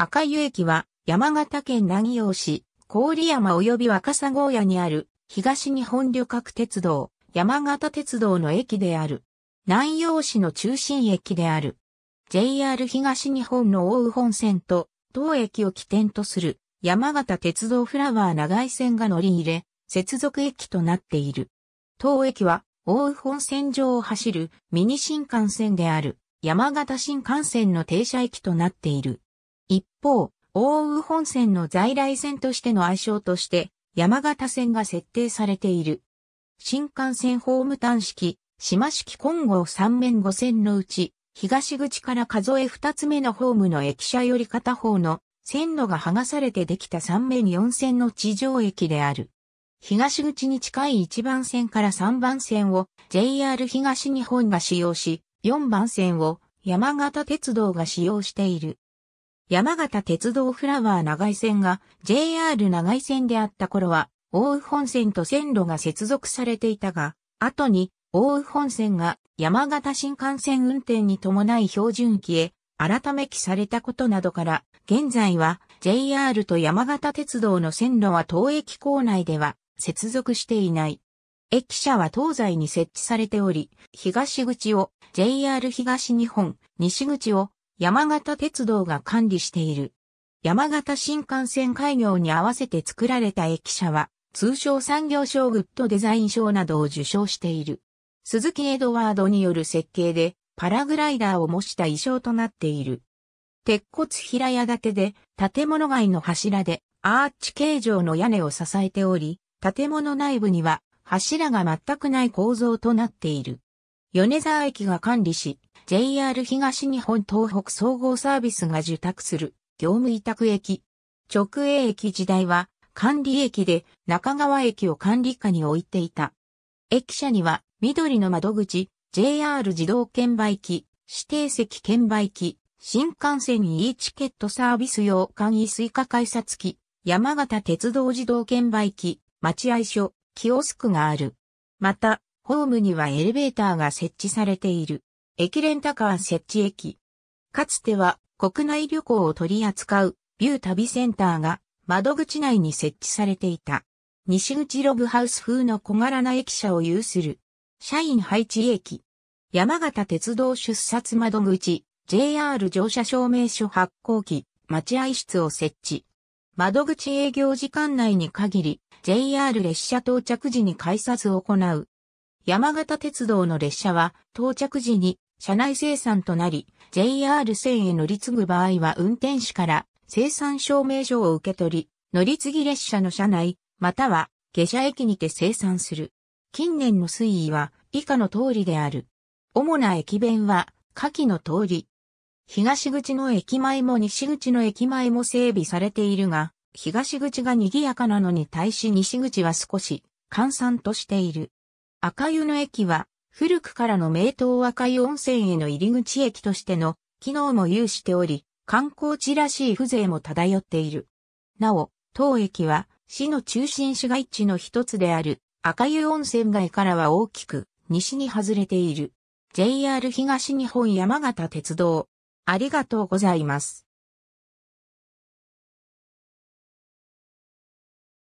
赤湯駅は山形県南陽市、郡山及び若狭郷屋にある東日本旅客鉄道、山形鉄道の駅である。南陽市の中心駅である。JR 東日本の大羽本線と当駅を起点とする山形鉄道フラワー長井線が乗り入れ、接続駅となっている。当駅は大羽本線上を走るミニ新幹線である山形新幹線の停車駅となっている。一方、大宇本線の在来線としての愛称として、山形線が設定されている。新幹線ホーム端式、島式混合3面5線のうち、東口から数え2つ目のホームの駅舎より片方の線路が剥がされてできた3面4線の地上駅である。東口に近い1番線から3番線を JR 東日本が使用し、4番線を山形鉄道が使用している。山形鉄道フラワー長井線が JR 長井線であった頃は、大宇本線と線路が接続されていたが、後に大宇本線が山形新幹線運転に伴い標準機へ改め期されたことなどから、現在は JR と山形鉄道の線路は当駅構内では接続していない。駅舎は東西に設置されており、東口を JR 東日本、西口を山形鉄道が管理している。山形新幹線開業に合わせて作られた駅舎は、通称産業省グッドデザイン賞などを受賞している。鈴木エドワードによる設計で、パラグライダーを模した衣装となっている。鉄骨平屋建てで、建物外の柱で、アーチ形状の屋根を支えており、建物内部には、柱が全くない構造となっている。米沢駅が管理し、JR 東日本東北総合サービスが受託する業務委託駅。直営駅時代は管理駅で中川駅を管理下に置いていた。駅舎には緑の窓口、JR 自動券売機、指定席券売機、新幹線 e チケットサービス用簡易スイカ改札機、山形鉄道自動券売機、待合所、キオスクがある。また、ホームにはエレベーターが設置されている。駅レンタカー設置駅。かつては国内旅行を取り扱うビュー旅センターが窓口内に設置されていた。西口ログハウス風の小柄な駅舎を有する社員配置駅。山形鉄道出札窓口 JR 乗車証明書発行機待合室を設置。窓口営業時間内に限り JR 列車到着時に改札を行う。山形鉄道の列車は到着時に車内生産となり、JR 線へ乗り継ぐ場合は運転士から生産証明書を受け取り、乗り継ぎ列車の車内、または下車駅にて生産する。近年の推移は以下の通りである。主な駅弁は下記の通り。東口の駅前も西口の駅前も整備されているが、東口が賑やかなのに対し西口は少し閑散としている。赤湯の駅は古くからの名湯赤い温泉への入り口駅としての機能も有しており、観光地らしい風情も漂っている。なお、当駅は市の中心市街地の一つである赤湯温泉街からは大きく西に外れている。JR 東日本山形鉄道。ありがとうございます。